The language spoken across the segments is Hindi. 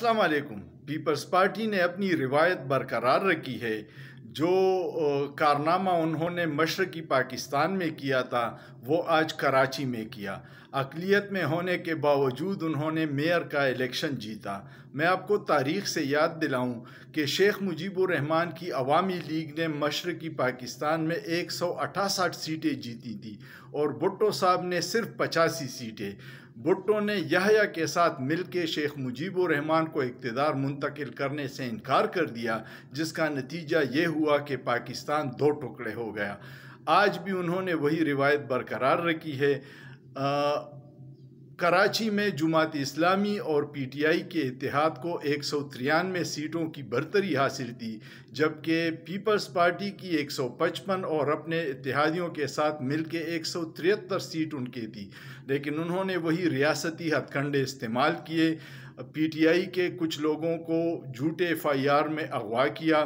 अस्सलाम वालेकुम पीपल्स पार्टी ने अपनी रिवायत बरकरार रखी है जो कारनामा उन्होंने मशरकी पाकिस्तान में किया था वो आज कराची में किया अकलियत में होने के बावजूद उन्होंने मेयर का इलेक्शन जीता मैं आपको तारीख से याद दिलाऊं कि शेख मुजीबुररहमान की अवामी लीग ने मशरकी पाकिस्तान में एक सौ अट्ठासठ सीटें जीती थी और भुट्टो साहब ने सिर्फ पचासी सीटें भुट्टो ने यहया के साथ मिलकर शेख मुजीबर रहमान को इकतदार मुंतकिल करने से इनकार कर दिया जिसका नतीजा ये हुआ कि पाकिस्तान दो टुकड़े हो गया आज भी उन्होंने वही रिवायत बरकरार रखी है आ, कराची में जुमात इस्लामी और पीटीआई के इतिहाद को एक सौ तिरानवे सीटों की बरतरी हासिल थी जबकि पीपल्स पार्टी की एक सौ पचपन और अपने इतिहादियों के साथ मिलकर एक सौ तिहत्तर सीट उनके थी लेकिन उन्होंने वही रियासती हथकंडे इस्तेमाल किए पीटीआई के कुछ लोगों को झूठे एफआईआर में अगवा किया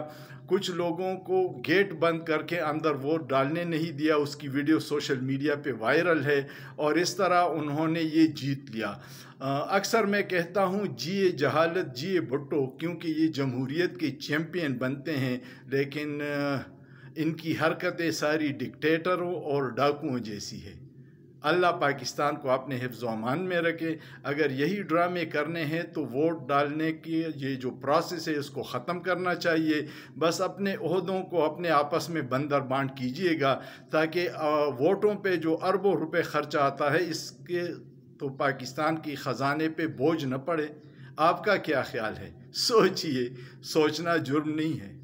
कुछ लोगों को गेट बंद करके अंदर वोट डालने नहीं दिया उसकी वीडियो सोशल मीडिया पे वायरल है और इस तरह उन्होंने ये जीत लिया अक्सर मैं कहता हूँ जिए जहालत जिए भुट्टो क्योंकि ये जमहूरीत के चैम्पियन बनते हैं लेकिन इनकी हरकतें सारी डिक्टेटरों और डाकुओं जैसी है अल्लाह पाकिस्तान को अपने हिफ्ज़ अमान में रखे अगर यही ड्रामे करने हैं तो वोट डालने की ये जो प्रोसेस है इसको ख़त्म करना चाहिए बस अपने अहदों को अपने आपस में बंदर बांट कीजिएगा ताकि वोटों पे जो अरबों रुपए खर्चा आता है इसके तो पाकिस्तान की ख़जाने पे बोझ न पड़े आपका क्या ख्याल है सोचिए सोचना जुर्म नहीं है